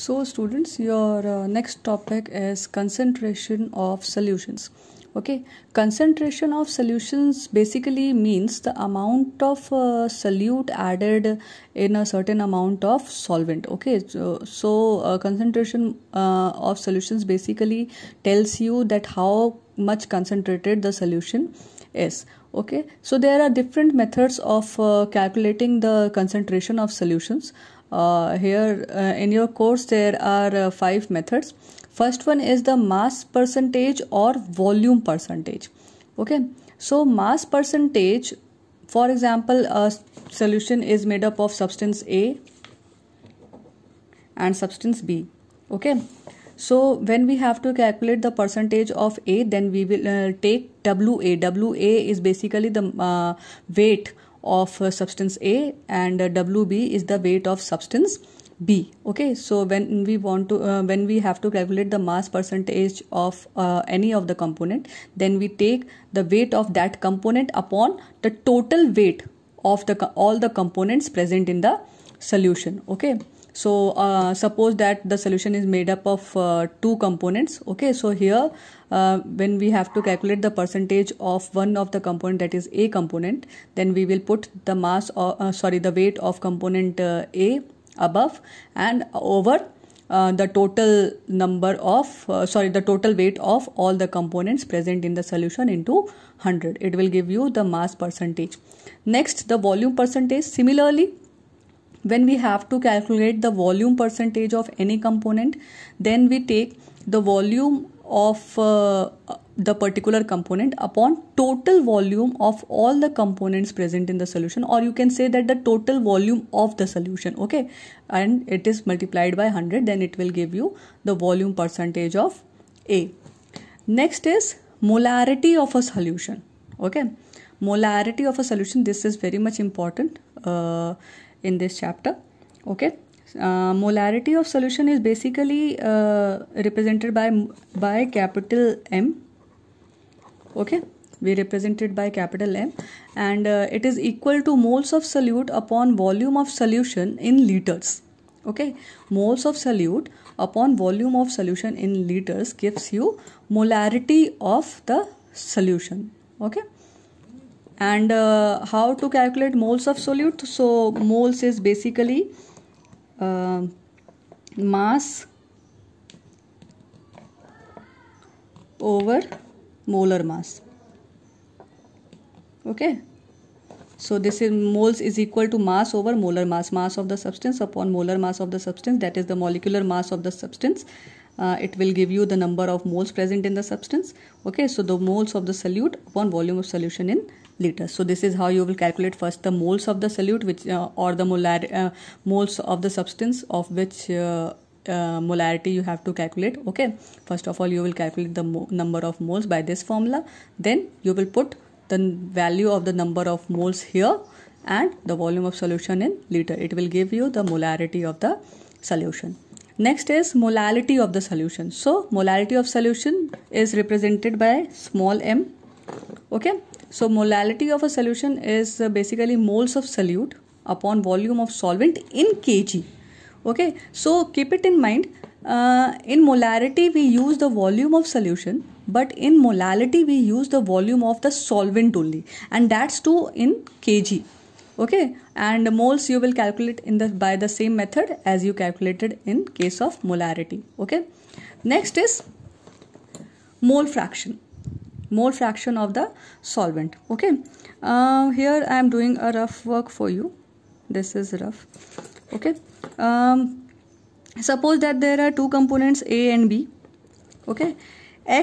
so students your uh, next topic is concentration of solutions okay concentration of solutions basically means the amount of uh, solute added in a certain amount of solvent okay so, so uh, concentration uh, of solutions basically tells you that how much concentrated the solution is okay so there are different methods of uh, calculating the concentration of solutions uh, here uh, in your course there are uh, five methods first one is the mass percentage or volume percentage okay so mass percentage for example a solution is made up of substance a and substance b okay so when we have to calculate the percentage of A, then we will uh, take WA. WA is basically the uh, weight of uh, substance A and uh, WB is the weight of substance B. Okay, so when we want to, uh, when we have to calculate the mass percentage of uh, any of the component, then we take the weight of that component upon the total weight of the all the components present in the solution. Okay so uh, suppose that the solution is made up of uh, two components okay so here uh, when we have to calculate the percentage of one of the component that is a component then we will put the mass or uh, sorry the weight of component uh, a above and over uh, the total number of uh, sorry the total weight of all the components present in the solution into 100 it will give you the mass percentage next the volume percentage similarly when we have to calculate the volume percentage of any component then we take the volume of uh, the particular component upon total volume of all the components present in the solution or you can say that the total volume of the solution okay and it is multiplied by 100 then it will give you the volume percentage of a next is molarity of a solution okay molarity of a solution this is very much important uh, in this chapter okay uh, molarity of solution is basically uh, represented by by capital M okay we represent it by capital M and uh, it is equal to moles of solute upon volume of solution in liters okay moles of solute upon volume of solution in liters gives you molarity of the solution okay and uh, how to calculate moles of solute so moles is basically uh, mass over molar mass okay so this is moles is equal to mass over molar mass mass of the substance upon molar mass of the substance that is the molecular mass of the substance uh, it will give you the number of moles present in the substance okay so the moles of the solute upon volume of solution in liters. So this is how you will calculate first the moles of the solute which uh, or the molar uh, moles of the substance of which uh, uh molarity you have to calculate okay first of all you will calculate the number of moles by this formula then you will put the value of the number of moles here and the volume of solution in liter it will give you the molarity of the solution next is molality of the solution so molality of solution is represented by small m okay so molality of a solution is uh, basically moles of solute upon volume of solvent in kg. Okay, so keep it in mind. Uh, in molarity, we use the volume of solution, but in molality, we use the volume of the solvent only, and that's too in kg. Okay, and moles you will calculate in the by the same method as you calculated in case of molarity. Okay, next is mole fraction mole fraction of the solvent okay uh, here I am doing a rough work for you this is rough okay um, suppose that there are two components A and B okay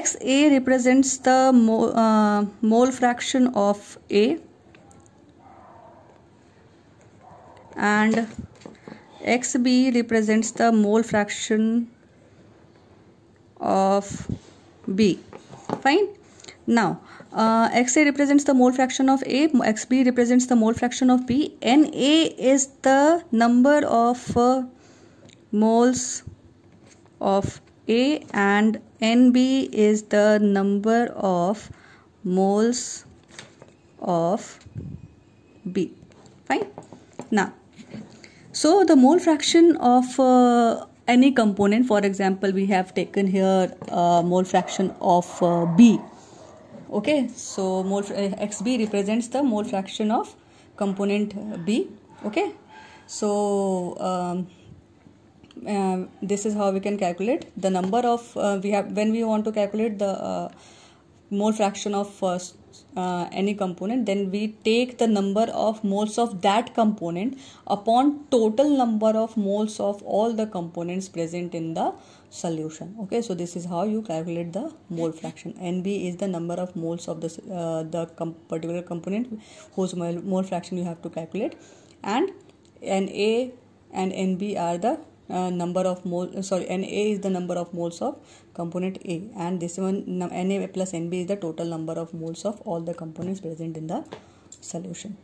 XA represents the mole, uh, mole fraction of A and XB represents the mole fraction of B fine now, uh, XA represents the mole fraction of A, XB represents the mole fraction of B, nA is the number of uh, moles of A and NB is the number of moles of B. Fine. Now, so the mole fraction of uh, any component, for example, we have taken here uh, mole fraction of uh, B okay so mole eh, xb represents the mole fraction of component b okay so um, uh, this is how we can calculate the number of uh, we have when we want to calculate the uh, mole fraction of first uh, any component then we take the number of moles of that component upon total number of moles of all the components present in the solution okay so this is how you calculate the mole fraction nb is the number of moles of the uh, the com particular component whose mole fraction you have to calculate and na and nb are the uh, number of mole uh, sorry na is the number of moles of component a and this one na plus nb is the total number of moles of all the components present in the solution